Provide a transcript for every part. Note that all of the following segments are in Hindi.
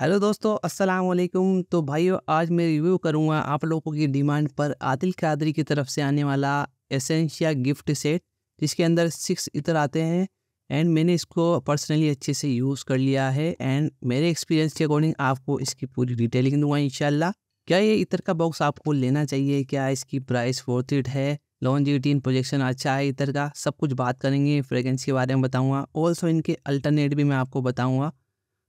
हेलो दोस्तों अस्सलाम वालेकुम तो भाइयों आज मैं रिव्यू करूंगा आप लोगों की डिमांड पर आदिल कादरी की तरफ से आने वाला एसेंशिया गिफ्ट सेट जिसके अंदर सिक्स इतर आते हैं एंड मैंने इसको पर्सनली अच्छे से यूज़ कर लिया है एंड मेरे एक्सपीरियंस के अकॉर्डिंग आपको इसकी पूरी डिटेलिंग दूंगा इन क्या ये इतर का बॉक्स आपको लेना चाहिए क्या इसकी प्राइस फोर्थ इट है लॉन्जिटी इन प्रोजेक्शन अच्छा है इतर का सब कुछ बात करेंगे फ्रेगरेंस के बारे में बताऊँगा ऑल्सो इनके अल्टरनेट भी मैं आपको बताऊँगा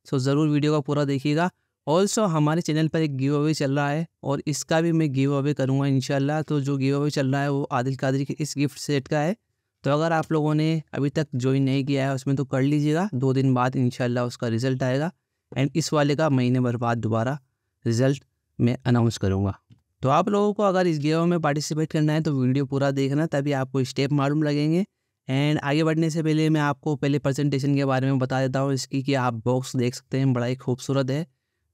सो ज़रूर वीडियो का पूरा देखिएगा ऑल्सो हमारे चैनल पर एक गिव अवे चल रहा है और इसका भी मैं गिव अवे करूँगा इन तो जो गिव अवे चल रहा है वो आदिल कादरी के इस गिफ्ट सेट का है तो अगर आप लोगों ने अभी तक ज्वाइन नहीं किया है उसमें तो कर लीजिएगा दो दिन बाद इन उसका रिज़ल्ट आएगा एंड इस वाले का महीने भर बाद दोबारा रिज़ल्ट मैं अनाउंस करूँगा तो आप लोगों को अगर इस गेम में पार्टिसिपेट करना है तो वीडियो पूरा देखना तभी आपको स्टेप मालूम लगेंगे एंड आगे बढ़ने से पहले मैं आपको पहले प्रेजेंटेशन के बारे में बता देता हूँ इसकी कि आप बॉक्स देख सकते हैं बड़ा ही खूबसूरत है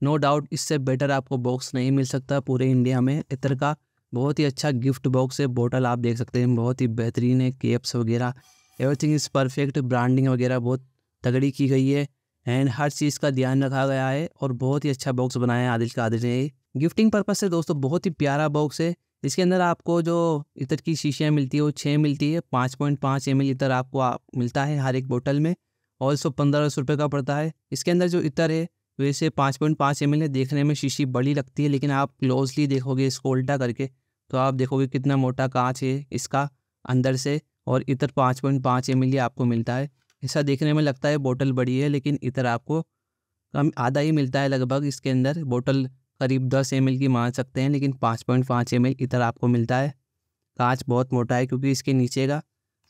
नो no डाउट इससे बेटर आपको बॉक्स नहीं मिल सकता पूरे इंडिया में इतर का बहुत ही अच्छा गिफ्ट बॉक्स है बोटल आप देख सकते हैं बहुत ही बेहतरीन है केप्स वगैरह एवरीथिंग इज़ परफेक्ट ब्रांडिंग वगैरह बहुत तगड़ी की गई है एंड हर चीज़ का ध्यान रखा गया है और बहुत ही अच्छा बॉक्स बनाया है आदिल का आदिल ने गिफ्टिंग पर्पज़ से दोस्तों बहुत ही प्यारा बॉक्स है इसके अंदर आपको जो इतर की शीशियाँ मिलती है वो छः मिलती है पाँच पॉइंट पाँच एम एल इतर आपको आप मिलता है हर एक बोतल में और सौ पंद्रह सौ रुपये का पड़ता है इसके अंदर जो इतर है वैसे पाँच पॉइंट पाँच एम एल है देखने में शीशी बड़ी लगती है लेकिन आप क्लोजली देखोगे इसको उल्टा करके तो आप देखोगे कितना मोटा कांच है इसका अंदर से और इतर पाँच पॉइंट पाँच एम एल आपको मिलता है ऐसा देखने में लगता है बोतल बड़ी है लेकिन इतर आपको कम आधा ही मिलता है लगभग इसके अंदर बोतल करीब दस एम की मान सकते हैं लेकिन पाँच पॉइंट पाँच एम इधर आपको मिलता है कांच बहुत मोटा है क्योंकि इसके नीचे का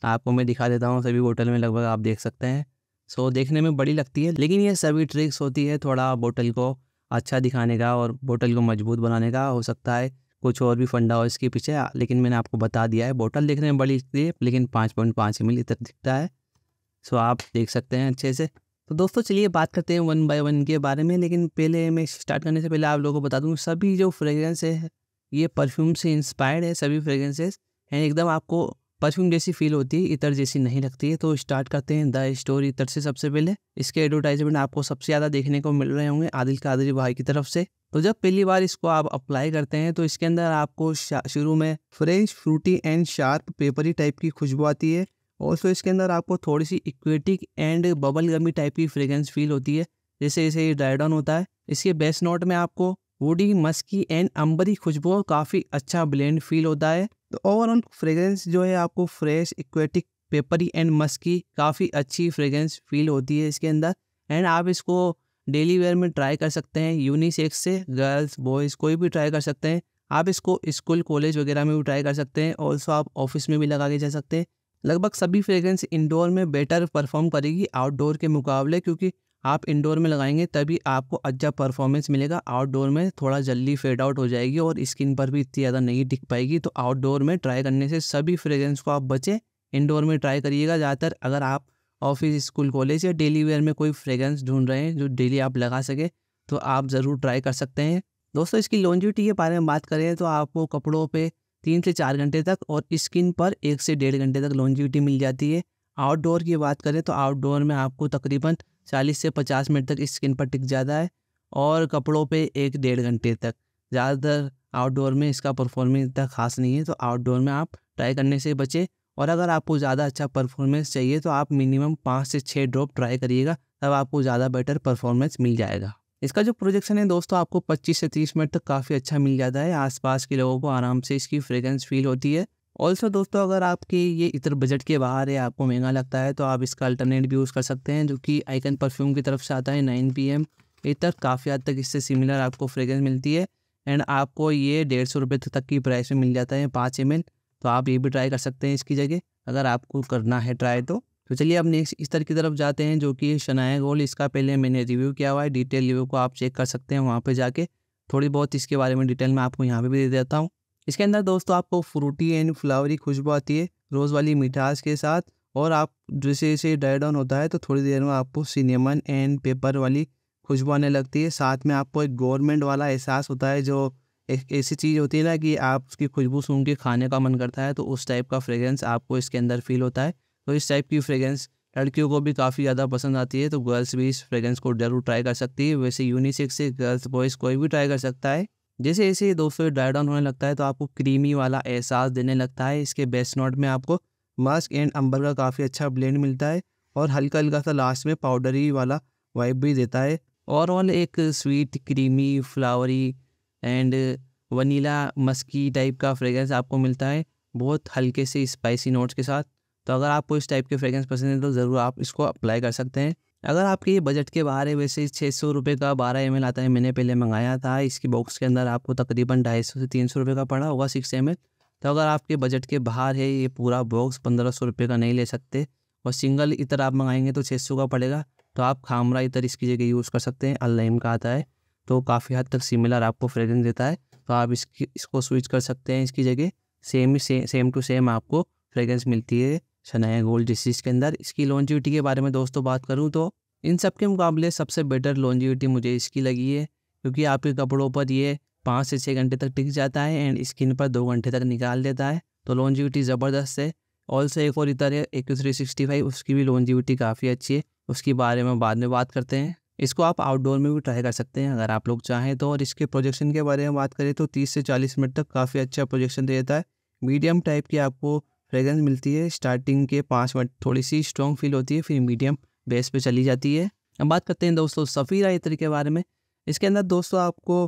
आपको मैं दिखा देता हूँ सभी बोतल में लगभग आप देख सकते हैं सो देखने में बड़ी लगती है लेकिन ये सभी ट्रिक्स होती है थोड़ा बोतल को अच्छा दिखाने का और बोतल को मजबूत बनाने का हो सकता है कुछ और भी फंडा हो इसके पीछे लेकिन मैंने आपको बता दिया है बोतल देखने में बड़ी लगती है लेकिन पाँच पॉइंट पाँच इधर दिखता है सो आप देख सकते हैं अच्छे से तो दोस्तों चलिए बात करते हैं वन बाय वन के बारे में लेकिन पहले मैं स्टार्ट करने से पहले आप लोगों को बता दूँ सभी जो फ्रेगरेंस है ये परफ्यूम से इंस्पायर्ड है सभी फ्रेगरेंसेस एंड एकदम आपको परफ्यूम जैसी फील होती है इतर जैसी नहीं लगती है तो स्टार्ट करते हैं द स्टोर इतर से सबसे पहले इसके एडवर्टाइजमेंट आपको सबसे ज़्यादा देखने को मिल रहे होंगे आदिल कादरी भाई की तरफ से तो जब पहली बार इसको आप अप्लाई करते हैं तो इसके अंदर आपको शुरू में fresh fruity and sharp peppery type की खुशबू आती है ऑल्सो इसके अंदर आपको थोड़ी सी aquatic and bubble gummy type की फ्रेगरेंस फील होती है जैसे जैसे ये डायडाउन होता है इसके बेस्ट नोट में आपको वुडी मस्की एंड अंबरी खुशबू काफ़ी अच्छा ब्लेंड फील होता है तो ओवरऑल फ्रेगरेंस जो है आपको fresh aquatic peppery and musky काफ़ी अच्छी फ्रेगरेंस फील होती है इसके अंदर एंड आप इसको डेली वेयर में ट्राई कर सकते हैं यूनिसेक्स से गर्ल्स बॉयज़ कोई भी ट्राई कर सकते हैं आप इसको स्कूल कॉलेज वगैरह में भी ट्राई कर सकते हैं ऑल्सो आप ऑफिस में भी लगा के जा सकते हैं लगभग सभी फ्रेगरेंस इंडोर में बेटर परफॉर्म करेगी आउटडोर के मुकाबले क्योंकि आप इंडोर में लगाएंगे तभी आपको अच्छा परफॉर्मेंस मिलेगा आउटडोर में थोड़ा जल्दी फेड आउट हो जाएगी और स्किन पर भी इतनी ज़्यादा नहीं टिक पाएगी तो आउटडोर में ट्राई करने से सभी फ्रेगरेंस को आप बचें इंडोर में ट्राई करिएगा ज़्यादातर अगर आप ऑफिस स्कूल कॉलेज या डेली वेयर में कोई फ्रेगरेंस ढूंढ रहे हैं जो डेली आप लगा सकें तो आप ज़रूर ट्राई कर सकते हैं दोस्तों इसकी लॉन्जिटी के बारे में बात करें तो आपको कपड़ों पर तीन से चार घंटे तक और स्किन पर एक से डेढ़ घंटे तक लॉन्जिविटी मिल जाती है आउटडोर की बात करें तो आउटडोर में आपको तकरीबन चालीस से पचास मिनट तक स्किन पर टिक जाता है और कपड़ों पे एक डेढ़ घंटे तक ज़्यादातर आउटडोर में इसका परफॉर्मेंस इतना खास नहीं है तो आउटडोर में आप ट्राई करने से बचें और अगर आपको ज़्यादा अच्छा परफॉर्मेंस चाहिए तो आप मिनिमम पाँच से छः ड्रॉप ट्राई करिएगा तब आपको ज़्यादा बेटर परफॉर्मेंस मिल जाएगा इसका जो प्रोजेक्शन है दोस्तों आपको 25 से 30 मिनट तक काफ़ी अच्छा मिल जाता है आसपास के लोगों को आराम से इसकी फ्रेगरेंस फील होती है ऑल्सो दोस्तों अगर आपके ये इतर बजट के बाहर है आपको महंगा लगता है तो आप इसका अल्टरनेट भी यूज़ कर सकते हैं जो कि आइकन परफ्यूम की तरफ से आता है नाइन पी एम इतर काफ़ी हद तक इससे सिमिलर आपको फ्रेगरेंस मिलती है एंड आपको ये डेढ़ सौ रुपये तक की प्राइस में मिल जाता है पाँच एम तो आप ये भी ट्राई कर सकते हैं इसकी जगह अगर आपको करना है ट्राई तो तो चलिए अब नेक्स्ट इस तरह की तरफ जाते हैं जो कि शनाया गोल इसका पहले मैंने रिव्यू किया हुआ है डिटेल रिव्यू को आप चेक कर सकते हैं वहाँ पर जाके थोड़ी बहुत इसके बारे में डिटेल मैं आपको यहाँ पर भी दे देता हूँ इसके अंदर दोस्तों आपको फ्रूटी एंड फ्लावरी खुशबू आती है रोज़ वाली मिठास के साथ और आप जैसे जैसे डाई डाउन होता है तो थोड़ी देर में आपको सिनेमन एंड पेपर वाली खुशबू आने लगती है साथ में आपको एक गवर्नमेंट वाला एहसास होता है जो एक ऐसी चीज़ होती है ना कि आप उसकी खुशबू सूंघ के खाने का मन करता है तो उस टाइप का फ्रेगरेंस आपको इसके अंदर फील होता है तो इस टाइप की फ्रेगरेंस लड़कियों को भी काफ़ी ज़्यादा पसंद आती है तो गर्ल्स भी इस फ्रेगरेंस को जरूर ट्राई कर सकती है वैसे यूनिसेक से गर्ल्स बॉयज़ कोई भी ट्राई कर सकता है जैसे जैसे दोस्तों ड्राई डाउन होने लगता है तो आपको क्रीमी वाला एहसास देने लगता है इसके बेस्ट नोट में आपको मास्क एंड अंबर का काफ़ी अच्छा ब्लेंड मिलता है और हल्का हल्का सा लास्ट में पाउडरी वाला वाइब भी देता है ओवरऑल एक sweet creamy flowery and vanilla musky type का फ्रेगरेंस आपको मिलता है बहुत हल्के से स्पाइसी नोट्स के साथ तो अगर आपको इस टाइप के फ्रेगरेंस पसंद है तो ज़रूर आप इसको अप्लाई कर सकते हैं अगर आपके ये बजट के बाहर है वैसे छः सौ रुपये का बारह एम आता है मैंने पहले मंगाया था इसकी बॉक्स के अंदर आपको तकरीबन ढाई सौ से तीन सौ रुपये का पड़ा होगा सिक्स एम तो अगर आपके बजट के बाहर है ये पूरा बॉक्स पंद्रह सौ रुपये का नहीं ले सकते और सिंगल इतर आप मंगाएंगे तो छः सौ का पड़ेगा तो आप खामरा इतर इसकी जगह यूज़ कर सकते हैं अलम का आता है तो काफ़ी हद तक सिमिलर आपको फ्रेगरेंस देता है तो आप इसकी इसको स्विच कर सकते हैं इसकी जगह सेम ही सेम टू सेम आपको फ्रेगरेंस मिलती है शनाया गोल्ड डिसीज के अंदर इसकी लॉन्जिविटी के बारे में दोस्तों बात करूँ तो इन सब के मुकाबले सबसे बेटर लॉन्जिविटी मुझे इसकी लगी है क्योंकि आपके कपड़ों पर ये पाँच से छः घंटे तक टिक जाता है एंड स्किन पर दो घंटे तक निकाल देता है तो लॉन्जिविटी ज़बरदस्त है ऑल्सो एक और इतर है एक थ्री सिक्सटी फाइव उसकी भी लॉन्जिविटी काफ़ी अच्छी है उसके बारे में बाद में बात करते हैं इसको आप आउटडोर में भी ट्राई कर सकते हैं अगर आप लोग चाहें तो और इसके प्रोजेक्शन के बारे में बात करें तो 30 से 40 मिनट तक काफ़ी अच्छा प्रोजेक्शन देता है मीडियम टाइप की आपको फ्रेगरेंस मिलती है स्टार्टिंग के पाँच मिनट थोड़ी सी स्ट्रॉन्ग फील होती है फिर मीडियम बेस पे चली जाती है अब बात करते हैं दोस्तों सफ़ीरा इत्र के बारे में इसके अंदर दोस्तों आपको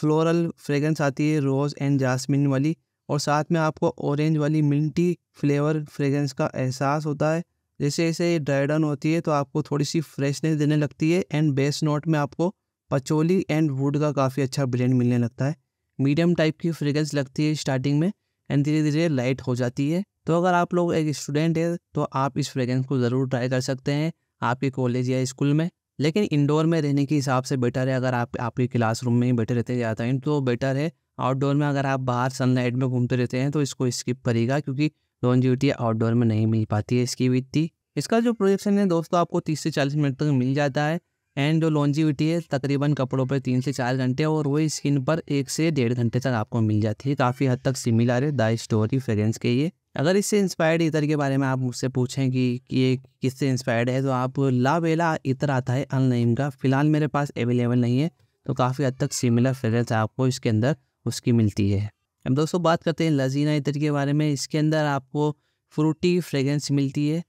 फ्लोरल फ्रेगरेंस आती है रोज़ एंड जासमिन वाली और साथ में आपको ऑरेंज वाली मिल्टी फ्लेवर फ्रेगरेंस का एहसास होता है जैसे जैसे ये ड्राई डाउन होती है तो आपको थोड़ी सी फ्रेशनेस देने लगती है एंड बेस नोट में आपको पचोली एंड वुड का काफ़ी अच्छा ब्लेंड मिलने लगता है मीडियम टाइप की फ्रेगरेंस लगती है स्टार्टिंग में एंड धीरे धीरे लाइट हो जाती है तो अगर आप लोग एक स्टूडेंट हैं तो आप इस फ्रेगरेंस को ज़रूर ट्राई कर सकते हैं आपके कॉलेज या स्कूल में लेकिन इंडोर में रहने के हिसाब से बेटर है अगर आप आपके रूम में ही बैठे रहते जाते हैं तो बेटर है आउटडोर में अगर आप बाहर सनलाइट में घूमते रहते हैं तो इसको स्किप करेगा क्योंकि ड्यूटी आउटडोर में नहीं मिल पाती है इसकी वित्ती इसका जो प्रोजेक्शन है दोस्तों आपको तीस से चालीस मिनट तक मिल जाता है एंड जो लॉन्जिविटी है तकरीबन कपड़ों पर तीन से चार घंटे और वही स्किन पर एक से डेढ़ घंटे तक आपको मिल जाती है काफ़ी हद तक सिमिलर है दाई स्टोरी फ्रेगरेंस के ये अगर इससे इंस्पायर्ड इतर के बारे में आप मुझसे पूछें कि ये किससे इंस्पायर्ड है तो आप ला बेला इतर आता है अल नईम का फ़िलहाल मेरे पास अवेलेबल नहीं है तो काफ़ी हद तक सिमिलर फ्रेगरेंस आपको इसके अंदर उसकी मिलती है अब दोस्तों बात करते हैं लजीना इतर के बारे में इसके अंदर आपको फ्रूटी फ्रेगरेंस मिलती है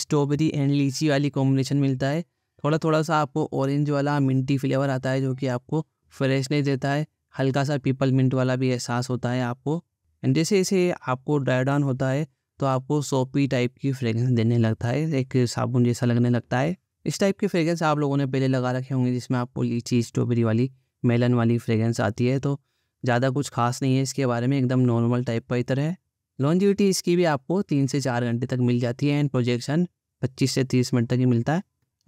स्ट्रॉबेरी एंड लीची वाली कॉम्बिनेशन मिलता है थोड़ा थोड़ा सा आपको ऑरेंज वाला मिंटी फ्लेवर आता है जो कि आपको फ्रेशनेस देता है हल्का सा पीपल मिंट वाला भी एहसास होता है आपको एंड जैसे जैसे आपको डायडान होता है तो आपको सोपी टाइप की फ्रेगरेंस देने लगता है एक साबुन जैसा लगने लगता है इस टाइप की फ्रेगरेंस आप लोगों ने पहले लगा रखे होंगे जिसमें आपको लीची स्ट्रॉबेरी वाली मेलन वाली फ्रेगरेंस आती है तो ज़्यादा कुछ खास नहीं है इसके बारे में एकदम नॉर्मल टाइप का ही तरह है लॉन्जिविटी इसकी भी आपको तीन से चार घंटे तक मिल जाती है एंड प्रोजेक्शन पच्चीस से तीस मिनट तक ही मिलता है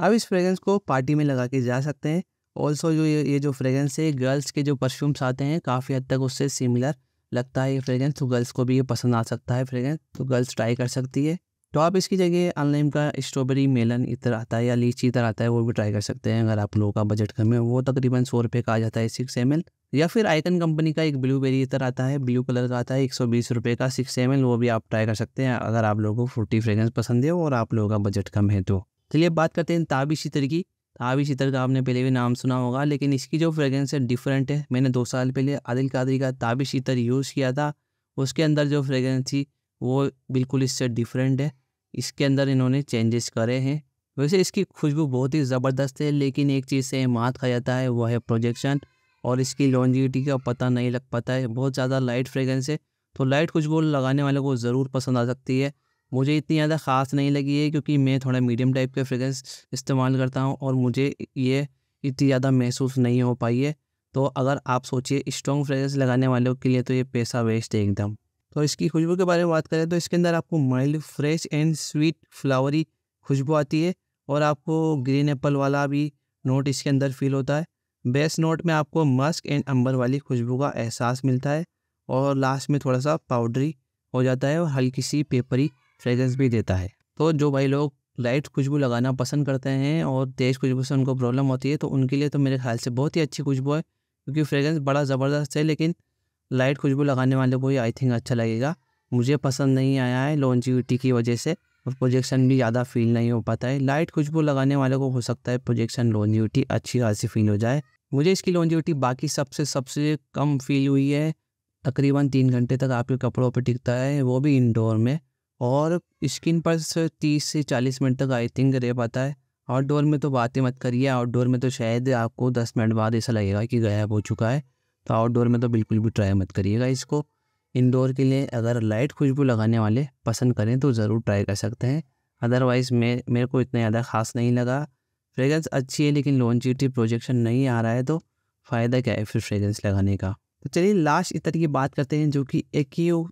आप इस फ्रेगरेंस को पार्टी में लगा के जा सकते हैं ऑल्सो जो ये ये जो फ्रेगरेंस है गर्ल्स के जो परफ्यूम्स आते हैं काफ़ी हद तक उससे सिमिलर लगता है ये फ्रेगरेंस तो गर्ल्स को भी ये पसंद आ सकता है फ्रेगरेंस तो गर्ल्स ट्राई कर सकती है तो आप इसकी जगह ऑनलाइन का स्ट्रॉबेरी मेलन इधर आता है या लीची इतर आता है वो भी ट्राई कर सकते हैं अगर आप लोगों का बजट कम है वो तकरीबन सौ रुपये का आ जाता है सिक्स एम या फिर आइकन कंपनी का एक ब्लूबेरी इतर आता है ब्लू कलर का आता है एक सौ बीस रुपये का सिक्स एम वो भी आप ट्राई कर सकते हैं अगर आप लोगों को फ्रूटी फ्रेगरेंस पसंद है और आप लोगों का बजट कम है तो तो चलिए अब बात करते हैं ताबिश इतर की ताबिश इतर का आपने पहले भी नाम सुना होगा लेकिन इसकी जो फ्रेगरेंस है डिफरेंट है मैंने दो साल पहले आदिल कादरी का ताबिश इतर यूज़ किया था उसके अंदर जो फ्रेगरेंस थी वो बिल्कुल इससे डिफरेंट है इसके अंदर इन्होंने चेंजेस करे हैं वैसे इसकी खुशबू बहुत ही ज़बरदस्त है लेकिन एक चीज़ से मात खा जाता है वह है प्रोजेक्शन और इसकी लॉन्जिटी का पता नहीं लग पाता है बहुत ज़्यादा लाइट फ्रेगरेंस है तो लाइट खुशबू लगाने वाले को ज़रूर पसंद आ सकती है मुझे इतनी ज़्यादा ख़ास नहीं लगी है क्योंकि मैं थोड़ा मीडियम टाइप का फ्रेगरेंस इस्तेमाल करता हूँ और मुझे ये इतनी ज़्यादा महसूस नहीं हो पाई है तो अगर आप सोचिए स्ट्रॉन्ग फ्रेगरेंस लगाने वालों के लिए तो ये पैसा वेस्ट है एकदम तो इसकी खुशबू के बारे में बात करें तो इसके अंदर आपको mild fresh and sweet flowery खुशबू आती है और आपको ग्रीन एप्पल वाला भी नोट इसके अंदर फील होता है बेस नोट में आपको मस्क एंड अंबर वाली खुशबू का एहसास मिलता है और लास्ट में थोड़ा सा पाउडरी हो जाता है और हल्की सी पेपरी फ्रेगरेंस भी देता है तो जो भाई लोग लाइट खुशबू लगाना पसंद करते हैं और तेज़ खुशबू से उनको प्रॉब्लम होती है तो उनके लिए तो मेरे ख्याल से बहुत ही अच्छी खुशबू है क्योंकि फ्रेगरेंस बड़ा ज़बरदस्त है लेकिन लाइट खुशबू लगाने वाले को ही आई थिंक अच्छा लगेगा मुझे पसंद नहीं आया है लॉन्जिविटी की वजह से और प्रोजेक्शन भी ज़्यादा फील नहीं हो पाता है लाइट खुशबू लगाने वाले को हो सकता है प्रोजेक्शन लॉन्जिविटी अच्छी खासी फील हो जाए मुझे इसकी लॉन्जिविटी बाकी सबसे सबसे कम फील हुई है तकरीबन तीन घंटे तक आपके कपड़ों पर टिकता है वो भी इंडोर में और स्किन पर तीस से चालीस मिनट तक आई थिंक रह पाता है आउटडोर में तो बात ही मत करिए आउटडोर में तो शायद आपको दस मिनट बाद ऐसा लगेगा कि गायब हो चुका है तो आउटडोर में तो बिल्कुल भी ट्राई मत करिएगा इसको इंडोर के लिए अगर लाइट खुशबू लगाने वाले पसंद करें तो ज़रूर ट्राई कर सकते हैं अदरवाइज़ मे मेरे को इतना ज़्यादा ख़ास नहीं लगा फ्रेगरेंस अच्छी है लेकिन लॉन्चिटी प्रोजेक्शन नहीं आ रहा है तो फ़ायदा क्या है फिर फ्रेगरेंस लगाने का तो चलिए लास्ट इतर की बात करते हैं जो कि एक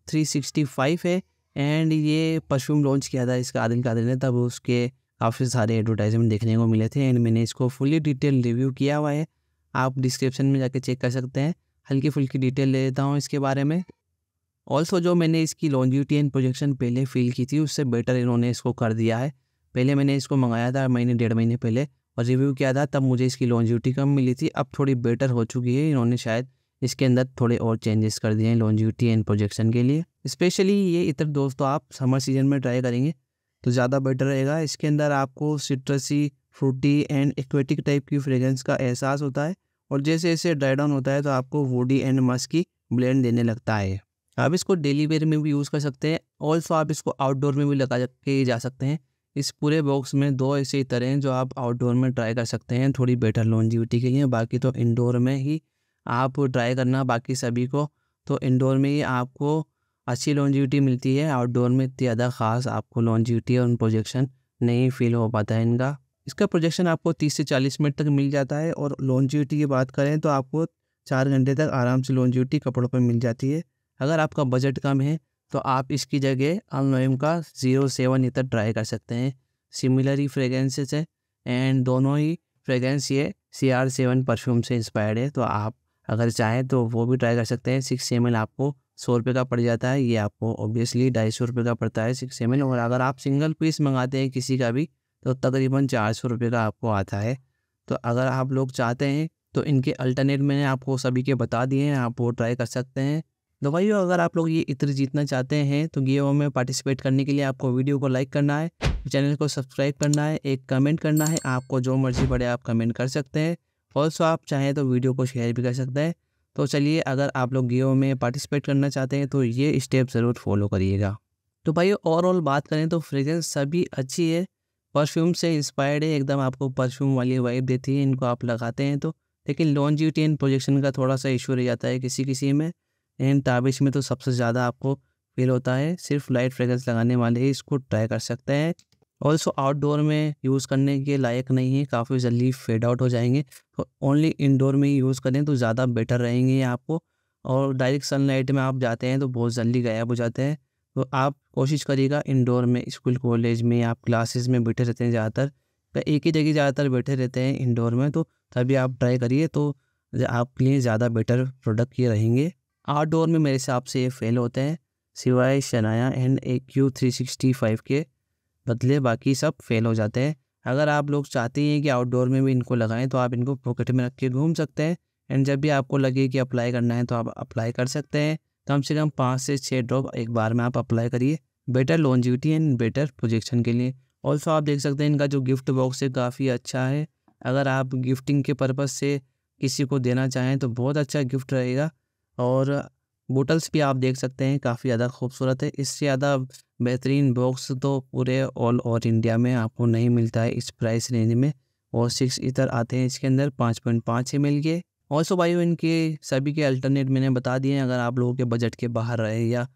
थ्री सिक्सटी फाइव है एंड ये परफ्यूम लॉन्च किया था इसका आदिल कादिल ने तब उसके काफ़ी सारे एडवर्टाइजमेंट देखने को मिले थे एंड मैंने इसको फुली डिटेल रिव्यू किया हुआ है आप डिस्क्रिप्शन में जाके चेक कर सकते हैं हल्की फुल्की डिटेल ले देता हूँ इसके बारे में ऑल्सो जो मैंने इसकी लॉन्जिटी एंड प्रोजेक्शन पहले फील की थी उससे बेटर इन्होंने इसको कर दिया है पहले मैंने इसको मंगाया था महीने डेढ़ महीने पहले और रिव्यू किया था तब मुझे इसकी लॉन्जिटी कम मिली थी अब थोड़ी बेटर हो चुकी है इन्होंने शायद इसके अंदर थोड़े और चेंजेस कर दिए हैं लॉन्जिविटी एंड प्रोजेक्शन के लिए स्पेशली ये इतर दोस्तों तो आप समर सीजन में ट्राई करेंगे तो ज़्यादा बेटर रहेगा इसके अंदर आपको citrusy fruity and aquatic type की फ्रेगरेंस का एहसास होता है और जैसे जैसे ड्राई डाउन होता है तो आपको वोडी एंड मस्क की ब्लेंड देने लगता है आप इसको डेली वेयर में भी यूज़ कर सकते हैं ऑल्सो आप इसको आउटडोर में भी लगा के जा सकते हैं इस पूरे बॉक्स में दो ऐसे तरह हैं जो आप आउटडोर में ट्राई कर सकते हैं थोड़ी बेटर लॉन्जिविटी के लिए बाकी तो इनडोर में ही आप ट्राई करना बाकी सभी को तो इंडोर में ही आपको अच्छी लॉन्जिविटी मिलती है आउटडोर में इतनी ज़्यादा ख़ास आपको लॉन्जिविटी और प्रोजेक्शन नहीं फील हो पाता है इनका इसका प्रोजेक्शन आपको 30 से 40 मिनट तक मिल जाता है और लॉन्जिविटी की बात करें तो आपको चार घंटे तक आराम से लॉन्जिविटी कपड़ों पर मिल जाती है अगर आपका बजट कम है तो आप इसकी जगह अलनोयम का ज़ीरो सेवन इतर ट्राई कर सकते हैं सिमिलर ही फ्रेगरेंसेस है एंड दोनों ही फ्रेगरेंस ये सी आर सेवन परफ्यूम से इंस्पायर्ड है तो आप अगर चाहें तो वो भी ट्राई कर सकते हैं सिक्स एम आपको सौ रुपये का पड़ जाता है ये आपको ऑब्वियसली ढाई सौ रुपये का पड़ता है सिक्स एम और अगर आप सिंगल पीस मंगाते हैं किसी का भी तो तकरीबन चार सौ रुपये का आपको आता है तो अगर आप लोग चाहते हैं तो इनके अल्टरनेट मैंने आपको सभी के बता दिए हैं आप वो ट्राई कर सकते हैं तो भाई अगर आप लोग ये इत्र जीतना चाहते हैं तो गेम में पार्टिसिपेट करने के लिए आपको वीडियो को लाइक करना है चैनल को सब्सक्राइब करना है एक कमेंट करना है आपको जो मर्ज़ी पड़े आप कमेंट कर सकते हैं ऑल्सो तो आप चाहें तो वीडियो को शेयर भी कर सकते हैं तो चलिए अगर आप लोग गेम में पार्टिसिपेट करना चाहते हैं तो ये स्टेप ज़रूर फॉलो करिएगा तो भाई ओवरऑल बात करें तो फ्रेगरेंस सभी अच्छी है परफ्यूम से इंस्पायर्ड है एकदम आपको परफ्यूम वाली वाइब देती है इनको आप लगाते हैं तो लेकिन लॉन्जिटी एंड प्रोजेक्शन का थोड़ा सा इशू रह जाता है किसी किसी में एंड ताबिश में तो सबसे ज़्यादा आपको फील होता है सिर्फ लाइट फ्रेगरेंस लगाने वाले ही इसको ट्राई कर सकते हैं और इसको आउटडोर में यूज़ करने के लायक नहीं है काफ़ी जल्दी फेड आउट हो जाएंगे तो ओनली इंडोर में ही यूज़ करें तो ज़्यादा बेटर रहेंगे ये आपको और डायरेक्ट सनलाइट में आप जाते हैं तो बहुत जल्दी गायब हो जाते हैं तो आप कोशिश करिएगा इंडोर में स्कूल कॉलेज में आप क्लासेस में बैठे रहते हैं ज़्यादातर तो एक ही जगह ज़्यादातर बैठे रहते हैं इंडोर में तो तभी आप ट्राई करिए तो आपके लिए ज़्यादा बेटर प्रोडक्ट ये रहेंगे आउटडोर में मेरे हिसाब से ये फेल होते हैं सिवाय Shanaya and A Q three sixty five के बदले बाकी सब फेल हो जाते हैं अगर आप लोग चाहते हैं कि आउटडोर में भी इनको लगाएं तो आप इनको पॉकेट में रख के घूम सकते हैं एंड जब भी आपको लगे कि अप्लाई करना है तो आप अप्लाई कर सकते हैं कम से कम पाँच से छः ड्रॉप एक बार में आप अप्लाई करिए better longevity and better projection के लिए ऑल्सो आप देख सकते हैं इनका जो गिफ्ट बॉक्स है काफ़ी अच्छा है अगर आप गिफ्टिंग के पर्पज़ से किसी को देना चाहें तो बहुत अच्छा गिफ्ट रहेगा और बोटल्स भी आप देख सकते हैं काफ़ी ज़्यादा खूबसूरत है इससे ज़्यादा बेहतरीन बॉक्स तो पूरे ऑल ओवर इंडिया में आपको नहीं मिलता है इस प्राइस रेंज में और सिक्स इधर आते हैं इसके अंदर पाँच पॉइंट पाँच एम एल के सो भाई इनके सभी के अल्टरनेट मैंने बता दिए हैं अगर आप लोगों के बजट के बाहर रहे या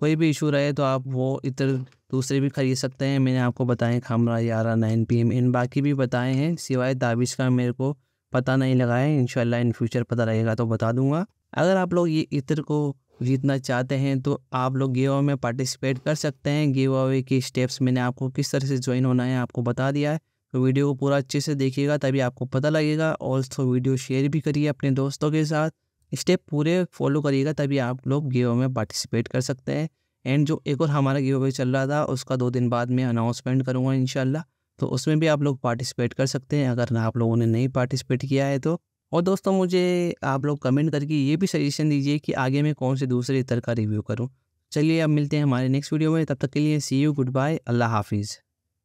कोई भी इशू रहे तो आप वो इतर दूसरे भी खरीद सकते हैं मैंने आपको बताएं खामरा यारा नाइन पी एम इन बाकी भी बताए हैं सिवाय दाविश का मेरे को पता नहीं लगा है इन इन फ्यूचर पता लगेगा तो बता दूंगा अगर आप लोग ये इत्र को जीतना चाहते हैं तो आप लोग गिव अवे में पार्टिसिपेट कर सकते हैं गिव अवे के स्टेप्स मैंने आपको किस तरह से ज्वाइन होना है आपको बता दिया है तो वीडियो को पूरा अच्छे से देखिएगा तभी आपको पता लगेगा ऑल्सो वीडियो शेयर भी करिए अपने दोस्तों के साथ स्टेप पूरे फॉलो करिएगा तभी आप लोग गिव में पार्टिसिपेट कर सकते हैं एंड जो एक और हमारा गिव चल रहा था उसका दो दिन बाद में अनाउंसमेंट करूँगा इनशाला तो उसमें भी आप लोग पार्टिसिपेट कर सकते हैं अगर ना आप लोगों ने नहीं पार्टिसिपेट किया है तो और दोस्तों मुझे आप लोग कमेंट करके ये भी सजेशन दीजिए कि आगे मैं कौन से दूसरे इतर का रिव्यू करूँ चलिए अब मिलते हैं हमारे नेक्स्ट वीडियो में तब तक के लिए सी यू गुड बाय अल्लाह हाफिज़